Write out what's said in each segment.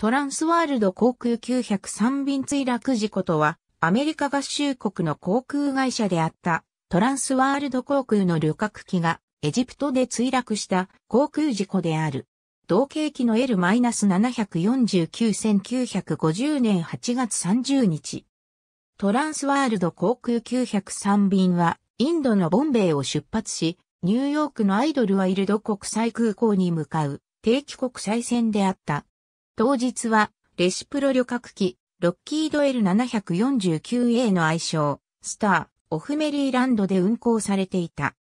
トランスワールド航空903便墜落事故とは、アメリカ合衆国の航空会社であったトランスワールド航空の旅客機がエジプトで墜落した航空事故である。同型機の L-749-1950 年8月30日。トランスワールド航空903便はインドのボンベイを出発し、ニューヨークのアイドルワイルド国際空港に向かう定期国際線であった。当日は、レシプロ旅客機、ロッキード L749A の愛称、スター、オフメリーランドで運行されていた。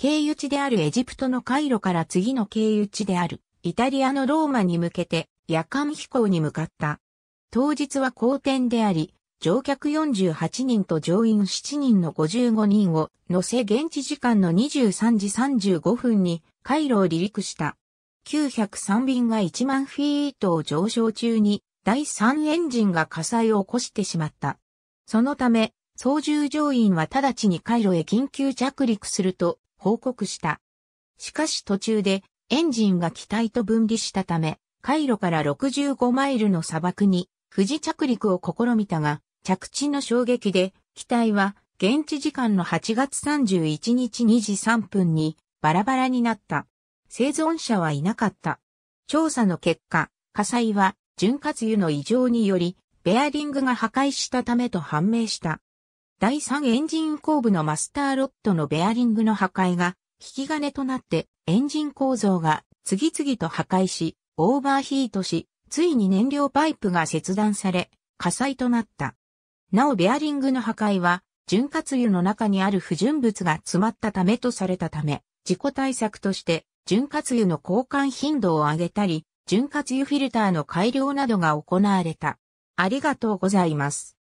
経由地であるエジプトのカイロから次の経由地である、イタリアのローマに向けて、夜間飛行に向かった。当日は好天であり、乗客48人と乗員7人の55人を乗せ現地時間の23時35分にカイロを離陸した。903便が1万フィートを上昇中に第3エンジンが火災を起こしてしまった。そのため、操縦乗員は直ちに回路へ緊急着陸すると報告した。しかし途中でエンジンが機体と分離したため、回路から65マイルの砂漠に不時着陸を試みたが、着地の衝撃で機体は現地時間の8月31日2時3分にバラバラになった。生存者はいなかった。調査の結果、火災は潤滑油の異常により、ベアリングが破壊したためと判明した。第3エンジン後部のマスターロットのベアリングの破壊が引き金となってエンジン構造が次々と破壊し、オーバーヒートし、ついに燃料パイプが切断され、火災となった。なおベアリングの破壊は、潤滑油の中にある不純物が詰まったためとされたため、事故対策として潤滑油の交換頻度を上げたり、潤滑油フィルターの改良などが行われた。ありがとうございます。